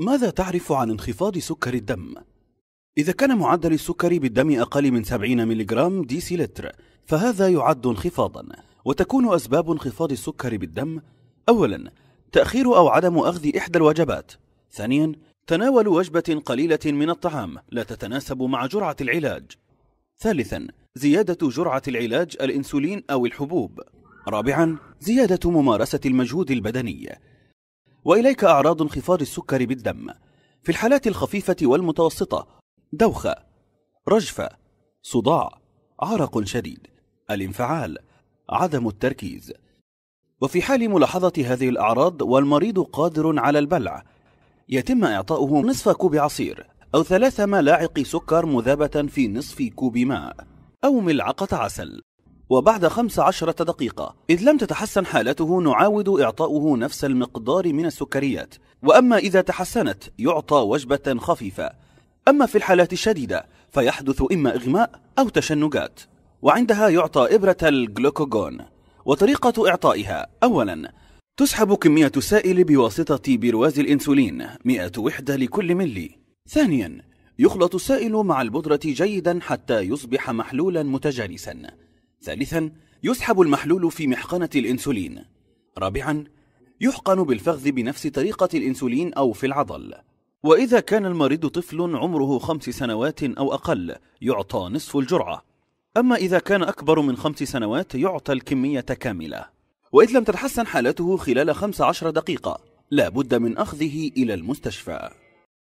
ماذا تعرف عن انخفاض سكر الدم؟ إذا كان معدل السكر بالدم أقل من 70 ملغ ديسي لتر فهذا يعد انخفاضا وتكون أسباب انخفاض السكر بالدم أولا تأخير أو عدم أخذ إحدى الوجبات ثانيا تناول وجبة قليلة من الطعام لا تتناسب مع جرعة العلاج ثالثا زيادة جرعة العلاج الإنسولين أو الحبوب رابعا زيادة ممارسة المجهود البدني وإليك أعراض انخفاض السكر بالدم في الحالات الخفيفة والمتوسطة دوخة رجفة صداع عرق شديد الانفعال عدم التركيز وفي حال ملاحظة هذه الأعراض والمريض قادر على البلع يتم إعطاؤه نصف كوب عصير أو ثلاث ملاعق سكر مذابة في نصف كوب ماء أو ملعقة عسل وبعد خمس عشرة دقيقة إذ لم تتحسن حالته نعاود إعطاؤه نفس المقدار من السكريات وأما إذا تحسنت يعطى وجبة خفيفة أما في الحالات الشديدة فيحدث إما إغماء أو تشنجات وعندها يعطى إبرة الجلوكوجون وطريقة إعطائها أولا تسحب كمية السائل بواسطة برواز الإنسولين 100 وحدة لكل ملي ثانيا يخلط السائل مع البودرة جيدا حتى يصبح محلولا متجانسا ثالثا يسحب المحلول في محقنة الإنسولين رابعا يحقن بالفخذ بنفس طريقة الإنسولين أو في العضل وإذا كان المريض طفل عمره خمس سنوات أو أقل يعطى نصف الجرعة أما إذا كان أكبر من خمس سنوات يعطى الكمية كاملة وإذ لم تتحسن حالته خلال 15 دقيقة لا بد من أخذه إلى المستشفى